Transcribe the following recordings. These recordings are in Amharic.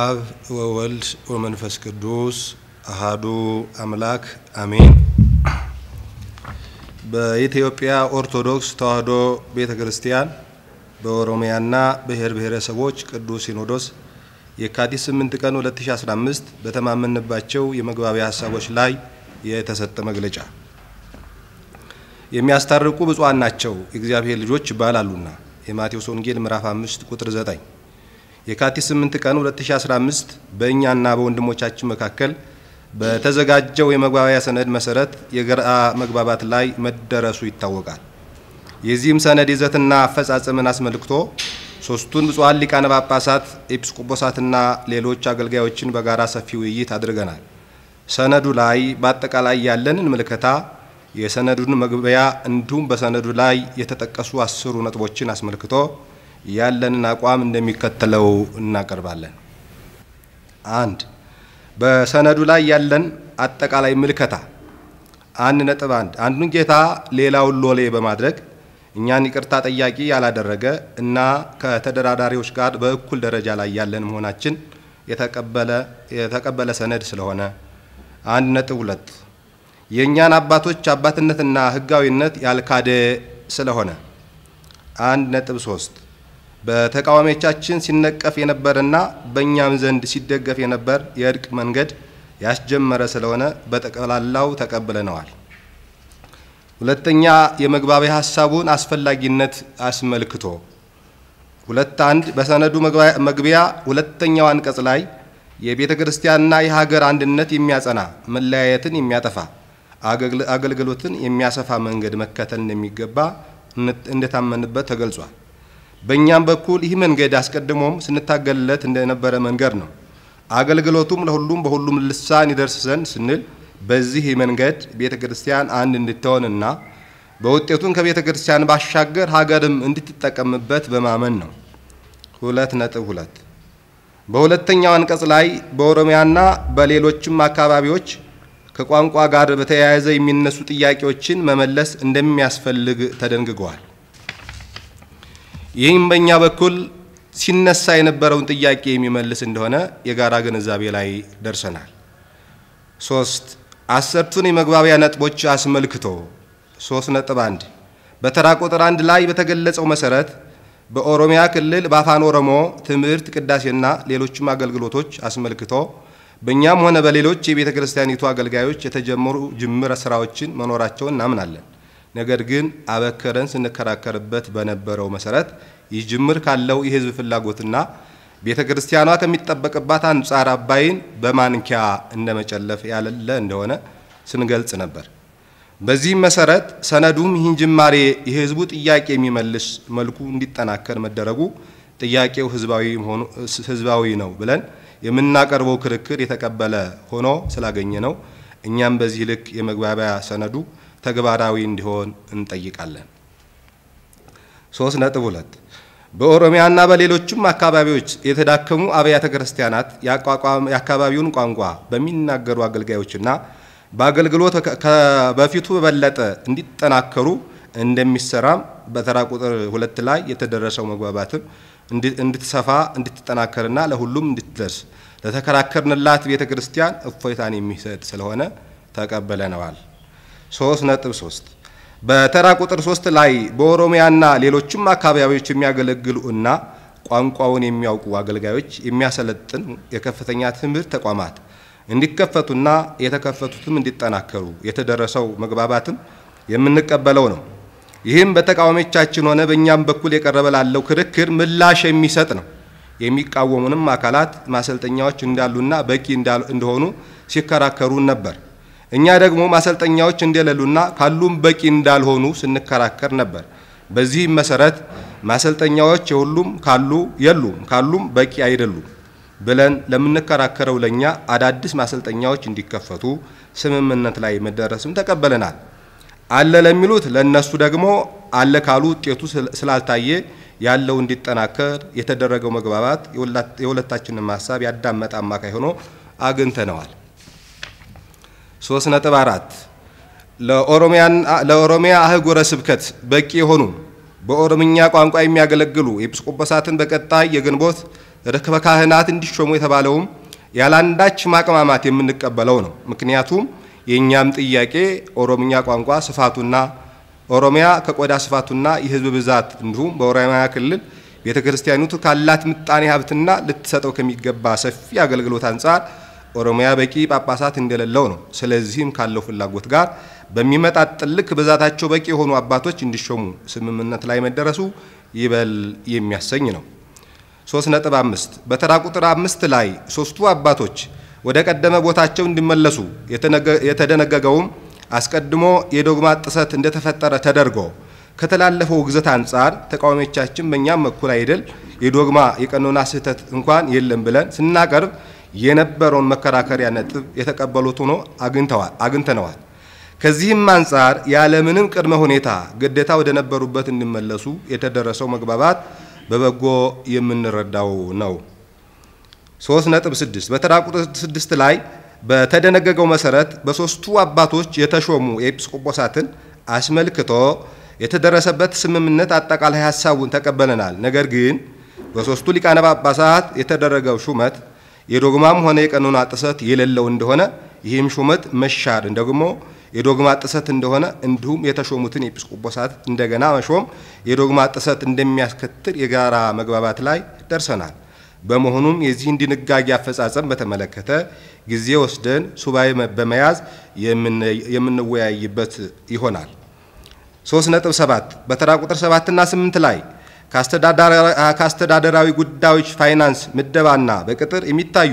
አብ ወወልድ ወመንፈስ ቅዱስ አሃዱ አምላክ አሜን። በኢትዮጵያ ኦርቶዶክስ ተዋሕዶ ቤተ ክርስቲያን በኦሮሚያና ብሔር ብሔረሰቦች ቅዱስ ሲኖዶስ የካቲት 8 ቀን 2015 በተማመንባቸው የመግባቢያ ሀሳቦች ላይ የተሰጠ መግለጫ የሚያስታርቁ ብፁዓን ናቸው የእግዚአብሔር ልጆች ይባላሉና የማቴዎስ ወንጌል ምዕራፍ 5 ቁጥር 9 የካቲት 8 ቀን 2015 በእኛና በወንድሞቻችን መካከል በተዘጋጀው የመግባቢያ ሰነድ መሰረት የጋራ መግባባት ላይ መደረሱ ይታወቃል። የዚህም ሰነድ ይዘትና አፈጻጸምን አስመልክቶ ሶስቱን ብፁዓን ሊቃነ ጳጳሳት፣ ኤጲስቆጶሳትና ሌሎች አገልጋዮችን በጋራ ሰፊ ውይይት አድርገናል። ሰነዱ ላይ በአጠቃላይ ያለንን ምልከታ፣ የሰነዱን መግቢያ እንዲሁም በሰነዱ ላይ የተጠቀሱ አስሩ ነጥቦችን አስመልክቶ ያለንን አቋም እንደሚከተለው እናቀርባለን። አንድ በሰነዱ ላይ ያለን አጠቃላይ ምልከታ አንድ ነጥብ አንድ አንዱን ጌታ ሌላውን ሎሌ በማድረግ እኛን ይቅርታ ጠያቂ ያላደረገ እና ከተደራዳሪዎች ጋር በእኩል ደረጃ ላይ ያለን መሆናችን የተቀበለ ሰነድ ስለሆነ። አንድ ነጥብ ሁለት የእኛን አባቶች አባትነትና ሕጋዊነት ያልካደ ስለሆነ። አንድ ነጥብ ሶስት በተቃዋሚዎቻችን ሲነቀፍ የነበረና በእኛም ዘንድ ሲደገፍ የነበር የእርቅ መንገድ ያስጀመረ ስለሆነ በጠቅላላው ተቀብለነዋል። ሁለተኛ የመግባቢያ ሀሳቡን አስፈላጊነት አስመልክቶ ሁለት አንድ በሰነዱ መግቢያ ሁለተኛው አንቀጽ ላይ የቤተ ክርስቲያንና የሀገር አንድነት የሚያጸና መለያየትን የሚያጠፋ አገልግሎትን የሚያሰፋ መንገድ መከተል እንደሚገባ እንደታመንበት ተገልጿል። በእኛም በኩል ይህ መንገድ አስቀድሞም ስንታገልለት እንደነበረ መንገድ ነው። አገልግሎቱም ለሁሉም በሁሉም ልሳን ይደርስ ዘንድ ስንል በዚህ መንገድ ቤተ ክርስቲያን አንድ እንድትሆንና በውጤቱን ከቤተ ክርስቲያን ባሻገር ሀገርም እንድትጠቀምበት በማመን ነው። ሁለት ነጥብ ሁለት በሁለተኛው አንቀጽ ላይ በኦሮሚያና በሌሎችም አካባቢዎች ከቋንቋ ጋር በተያያዘ የሚነሱ ጥያቄዎችን መመለስ እንደሚያስፈልግ ተደንግገዋል። ይህም በእኛ በኩል ሲነሳ የነበረውን ጥያቄ የሚመልስ እንደሆነ የጋራ ግንዛቤ ላይ ደርሰናል። ሶስት አሰርቱን የመግባቢያ ነጥቦች አስመልክቶ ሶስት ነጥብ አንድ በተራ ቁጥር አንድ ላይ በተገለጸው መሰረት በኦሮሚያ ክልል በአፋን ኦሮሞ ትምህርት፣ ቅዳሴና ሌሎችም አገልግሎቶች አስመልክቶ በእኛም ሆነ በሌሎች የቤተ ክርስቲያኒቱ አገልጋዮች የተጀመሩ ጅምር ስራዎችን መኖራቸውን እናምናለን። ነገር ግን አበክረን ስንከራከርበት በነበረው መሰረት ይህ ጅምር ካለው የህዝብ ፍላጎትና ቤተ ክርስቲያኗ ከሚጠበቅባት አንጻር አባይን በማንኪያ እንደመጨለፍ ያለለ እንደሆነ ስንገልጽ ነበር። በዚህም መሰረት ሰነዱም ይህን ጅማሬ የህዝቡ ጥያቄ የሚመልስ መልኩ እንዲጠናከር መደረጉ ጥያቄው ህዝባዊ ነው ብለን የምናቀርበው ክርክር የተቀበለ ሆኖ ስላገኘ ነው። እኛም በዚህ ልክ የመግባቢያ ሰነዱ ተግባራዊ እንዲሆን እንጠይቃለን። ሶስት ነጥብ ሁለት በኦሮሚያና በሌሎችም አካባቢዎች የተዳከሙ አብያተ ክርስቲያናት የአካባቢውን ቋንቋ በሚናገሩ አገልጋዮችና በአገልግሎት በፊቱ በበለጠ እንዲጠናከሩ እንደሚሰራም በተራ ቁጥር ሁለት ላይ የተደረሰው መግባባትም እንድትሰፋ እንድትጠናከርና ለሁሉም እንድትደርስ ለተከራከርንላት ቤተ ክርስቲያን እፎይታን የሚሰጥ ስለሆነ ተቀበለነዋል። ሶስት በተራ ቁጥር ሶስት ላይ በኦሮሚያና ሌሎችም አካባቢዎች የሚያገለግሉ እና ቋንቋውን የሚያውቁ አገልጋዮች የሚያሰለጥን የከፍተኛ ትምህርት ተቋማት እንዲከፈቱና የተከፈቱትም እንዲጠናከሩ የተደረሰው መግባባትም የምንቀበለው ነው። ይህም በተቃዋሚዎቻችን ሆነ በእኛም በኩል የቀረበ ላለው ክርክር ምላሽ የሚሰጥ ነው። የሚቃወሙንም አካላት ማሰልጠኛዎች እንዳሉና በቂ እንደሆኑ ሲከራከሩ ነበር። እኛ ደግሞ ማሰልጠኛዎች እንደሌሉና ካሉም በቂ እንዳልሆኑ ስንከራከር ነበር። በዚህም መሰረት ማሰልጠኛዎች የሁሉም ካሉ የሉም ካሉም በቂ አይደሉም ብለን ለምንከራከረው ለኛ አዳዲስ ማሰልጠኛዎች እንዲከፈቱ ስምምነት ላይ መደረስም ተቀበለናል። አለ ለሚሉት ለነሱ ደግሞ አለ ካሉ ውጤቱ ስላልታየ ያለው እንዲጠናከር የተደረገው መግባባት የሁለታችንም ሀሳብ ያዳመጠ አማካይ ሆኖ አግኝተነዋል። 3.4 ለኦሮሚያ አህጉረ ስብከት በቂ የሆኑ በኦሮምኛ ቋንቋ የሚያገለግሉ ኤጲስቆጶሳትን በቀጣይ የግንቦት ርክበ ካህናት እንዲሾሙ የተባለውም ያላንዳች ማቅማማት የምንቀበለው ነው። ምክንያቱም የእኛም ጥያቄ ኦሮምኛ ቋንቋ ስፋቱና ኦሮሚያ ከቆዳ ስፋቱና የህዝብ ብዛት እንዲሁም በኦሮሚያ ክልል ቤተ ክርስቲያኒቱ ካላት ምጣኔ ሀብትና ልትሰጠው ከሚገባ ሰፊ አገልግሎት አንጻር ኦሮሚያ በቂ ጳጳሳት እንደሌለው ነው። ስለዚህም ካለው ፍላጎት ጋር በሚመጣ ጥልቅ ብዛታቸው በቂ የሆኑ አባቶች እንዲሾሙ ስምምነት ላይ መደረሱ ይበል የሚያሰኝ ነው። 3.5 በተራ ቁጥር አምስት ላይ ሶስቱ አባቶች ወደ ቀደመ ቦታቸው እንዲመለሱ የተደነገገውም አስቀድሞ የዶግማ ጥሰት እንደተፈጠረ ተደርጎ ከተላለፈው ግዘት አንጻር ተቃዋሚዎቻችን በእኛም በኩል አይደል የዶግማ የቀኖና ስህተት እንኳን የለም ብለን ስናቀርብ የነበረውን መከራከሪያ ነጥብ የተቀበሉት ሆኖ አግኝተነዋል። ከዚህም አንጻር ያለምንም ቅድመ ሁኔታ ግዴታ ወደ ነበሩበት እንዲመለሱ የተደረሰው መግባባት በበጎ የምንረዳው ነው። 3.6 በተራ ቁጥር 6 ላይ በተደነገገው መሰረት በሶስቱ አባቶች የተሾሙ ኤጲስቆጶሳትን አስመልክቶ የተደረሰበት ስምምነት አጠቃላይ ሀሳቡን ተቀበለናል። ነገር ግን በሶስቱ ሊቃነ ጳጳሳት የተደረገው ሹመት የዶግማም ሆነ የቀኖና ጥሰት የሌለው እንደሆነ ይህም ሹመት መሻር ደግሞ የዶግማ ጥሰት እንደሆነ እንዲሁም የተሾሙትን ኤጲስቆጶሳት እንደገና መሾም የዶግማ ጥሰት እንደሚያስከትል የጋራ መግባባት ላይ ደርሰናል። በመሆኑም የዚህን ድንጋጌ አፈጻጸም በተመለከተ ጊዜ ወስደን ሱባኤ በመያዝ የምንወያይበት ይሆናል። 3.7 በተራ ቁጥር 7 እና 8 ላይ ከአስተዳደራዊ ጉዳዮች ፋይናንስ ምደባና በቅጥር የሚታዩ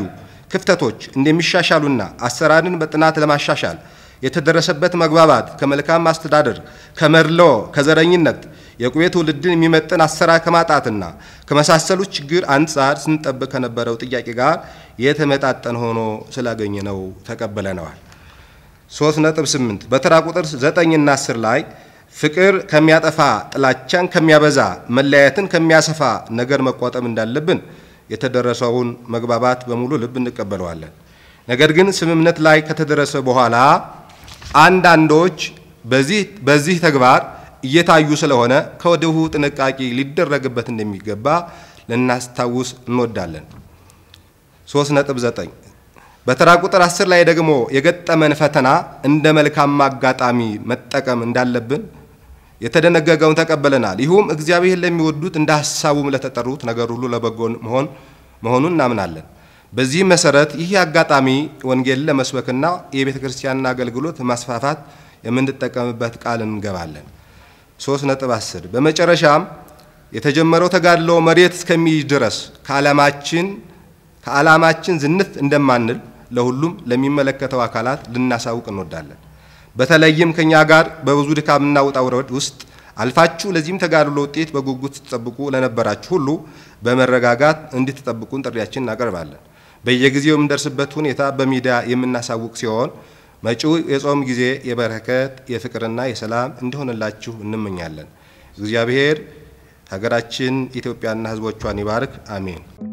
ክፍተቶች እንደሚሻሻሉና አሰራርን በጥናት ለማሻሻል የተደረሰበት መግባባት ከመልካም አስተዳደር ከመድልዎ፣ ከዘረኝነት፣ የቁየ ትውልድን የሚመጥን አሰራር ከማጣትና ከመሳሰሉ ችግር አንጻር ስንጠብቅ ከነበረው ጥያቄ ጋር የተመጣጠን ሆኖ ስላገኘ ነው ተቀበለነዋል። 3.8 በተራ ቁጥር 9 እና 10 ላይ ፍቅር ከሚያጠፋ፣ ጥላቻን ከሚያበዛ፣ መለያየትን ከሚያሰፋ ነገር መቋጠም እንዳለብን የተደረሰውን መግባባት በሙሉ ልብ እንቀበለዋለን። ነገር ግን ስምምነት ላይ ከተደረሰ በኋላ አንዳንዶች በዚህ ተግባር እየታዩ ስለሆነ ከወዲሁ ጥንቃቄ ሊደረግበት እንደሚገባ ልናስታውስ እንወዳለን። 3.9 በተራ ቁጥር 10 ላይ ደግሞ የገጠመን ፈተና እንደ መልካም አጋጣሚ መጠቀም እንዳለብን የተደነገገውን ተቀበለናል። ይሁም እግዚአብሔር ለሚወዱት እንደ ሀሳቡም ለተጠሩት ነገር ሁሉ ለበጎ መሆን መሆኑን እናምናለን። በዚህ መሰረት ይህ አጋጣሚ ወንጌል ለመስበክና የቤተ ክርስቲያንን አገልግሎት ማስፋፋት የምንጠቀምበት ቃል እንገባለን። 3.10 በመጨረሻም የተጀመረው ተጋድሎ መሬት እስከሚይዝ ድረስ ከዓላማችን ከዓላማችን ዝንፍ እንደማንል ለሁሉም ለሚመለከተው አካላት ልናሳውቅ እንወዳለን። በተለይም ከኛ ጋር በብዙ ድካምና ውጣ ውረድ ውስጥ አልፋችሁ ለዚህም ተጋድሎ ውጤት በጉጉት ስትጠብቁ ለነበራችሁ ሁሉ በመረጋጋት እንድትጠብቁን ጥሪያችን እናቀርባለን። በየጊዜው የምንደርስበት ሁኔታ በሚዲያ የምናሳውቅ ሲሆን መጪው የጾም ጊዜ የበረከት የፍቅርና የሰላም እንዲሆንላችሁ እንመኛለን። እግዚአብሔር ሀገራችን ኢትዮጵያና ሕዝቦቿን ይባርክ። አሜን።